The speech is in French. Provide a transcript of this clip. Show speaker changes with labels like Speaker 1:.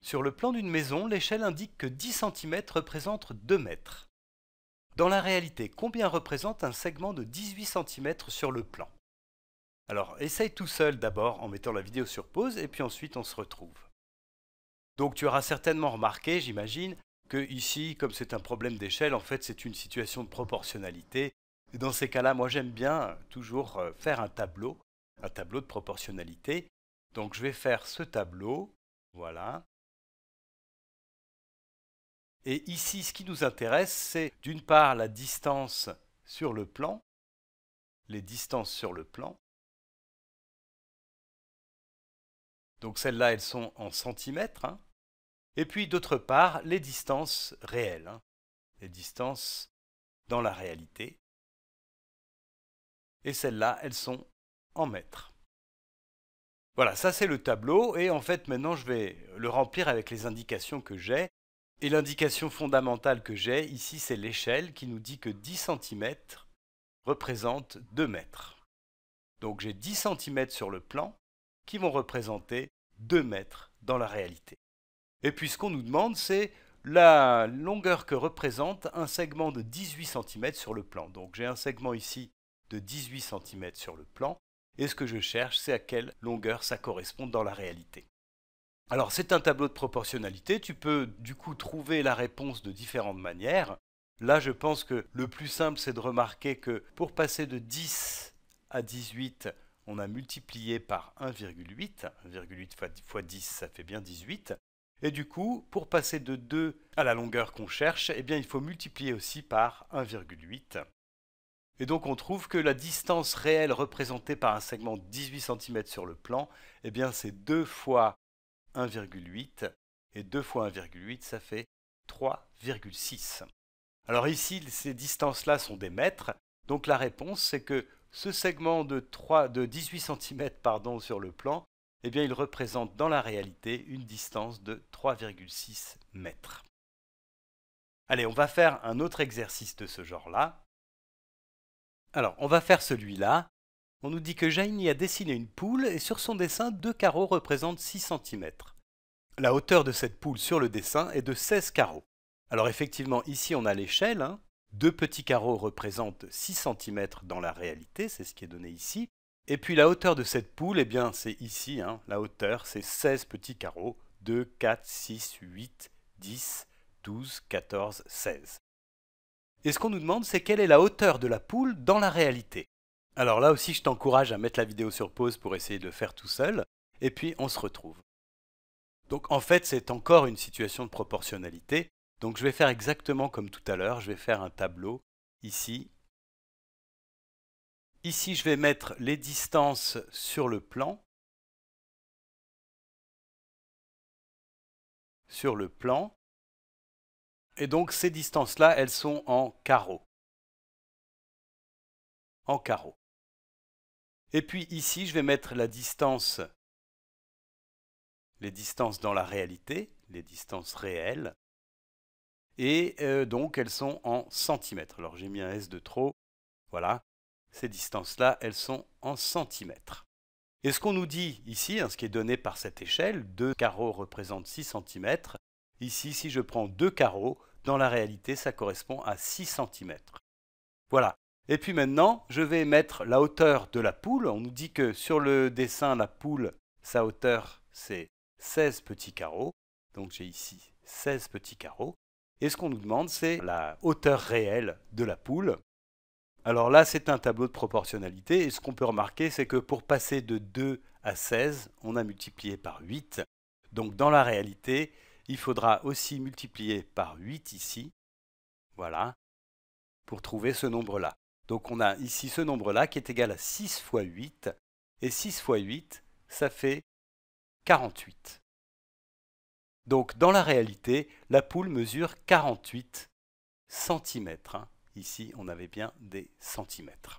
Speaker 1: Sur le plan d'une maison, l'échelle indique que 10 cm représente 2 mètres. Dans la réalité, combien représente un segment de 18 cm sur le plan Alors essaye tout seul d'abord en mettant la vidéo sur pause et puis ensuite on se retrouve. Donc tu auras certainement remarqué, j'imagine, que ici, comme c'est un problème d'échelle, en fait c'est une situation de proportionnalité. Et dans ces cas-là, moi j'aime bien toujours euh, faire un tableau, un tableau de proportionnalité. Donc je vais faire ce tableau, voilà, et ici, ce qui nous intéresse, c'est d'une part la distance sur le plan, les distances sur le plan. Donc celles-là, elles sont en centimètres. Hein. Et puis d'autre part, les distances réelles, hein. les distances dans la réalité. Et celles-là, elles sont en mètres. Voilà, ça c'est le tableau et en fait maintenant je vais le remplir avec les indications que j'ai. Et l'indication fondamentale que j'ai ici, c'est l'échelle qui nous dit que 10 cm représente 2 mètres. Donc j'ai 10 cm sur le plan qui vont représenter 2 mètres dans la réalité. Et puis ce qu'on nous demande, c'est la longueur que représente un segment de 18 cm sur le plan. Donc j'ai un segment ici de 18 cm sur le plan, et ce que je cherche, c'est à quelle longueur ça correspond dans la réalité. Alors c'est un tableau de proportionnalité, tu peux du coup trouver la réponse de différentes manières. Là je pense que le plus simple c'est de remarquer que pour passer de 10 à 18, on a multiplié par 1,8. 1,8 fois 10 ça fait bien 18. Et du coup, pour passer de 2 à la longueur qu'on cherche, eh bien, il faut multiplier aussi par 1,8. Et donc on trouve que la distance réelle représentée par un segment de 18 cm sur le plan, eh bien c'est 2 fois 1,8 et 2 fois 1,8 ça fait 3,6. Alors ici ces distances-là sont des mètres, donc la réponse c'est que ce segment de, 3, de 18 cm pardon, sur le plan, eh bien, il représente dans la réalité une distance de 3,6 mètres. Allez, on va faire un autre exercice de ce genre-là. Alors, on va faire celui-là. On nous dit que Jaini a dessiné une poule et sur son dessin, deux carreaux représentent 6 cm. La hauteur de cette poule sur le dessin est de 16 carreaux. Alors effectivement, ici on a l'échelle. Hein. Deux petits carreaux représentent 6 cm dans la réalité, c'est ce qui est donné ici. Et puis la hauteur de cette poule, eh bien c'est ici, hein. la hauteur c'est 16 petits carreaux, 2, 4, 6, 8, 10, 12, 14, 16. Et ce qu'on nous demande, c'est quelle est la hauteur de la poule dans la réalité. Alors là aussi, je t'encourage à mettre la vidéo sur pause pour essayer de le faire tout seul, et puis on se retrouve. Donc en fait, c'est encore une situation de proportionnalité, donc je vais faire exactement comme tout à l'heure, je vais faire un tableau ici. Ici, je vais mettre les distances sur le plan, sur le plan, et donc ces distances-là, elles sont en carreaux. En carreaux. Et puis ici, je vais mettre la distance, les distances dans la réalité, les distances réelles. Et euh, donc, elles sont en centimètres. Alors, j'ai mis un S de trop. Voilà, ces distances-là, elles sont en centimètres. Et ce qu'on nous dit ici, hein, ce qui est donné par cette échelle, deux carreaux représentent 6 cm. Ici, si je prends deux carreaux, dans la réalité, ça correspond à 6 cm. Voilà, et puis maintenant, je vais mettre la hauteur de la poule. On nous dit que sur le dessin, la poule, sa hauteur, c'est 16 petits carreaux. Donc j'ai ici 16 petits carreaux. Et ce qu'on nous demande, c'est la hauteur réelle de la poule. Alors là, c'est un tableau de proportionnalité. Et ce qu'on peut remarquer, c'est que pour passer de 2 à 16, on a multiplié par 8. Donc dans la réalité, il faudra aussi multiplier par 8 ici. Voilà, pour trouver ce nombre-là. Donc on a ici ce nombre-là qui est égal à 6 fois 8. Et 6 fois 8, ça fait 48. Donc dans la réalité, la poule mesure 48 cm. Hein. Ici, on avait bien des centimètres.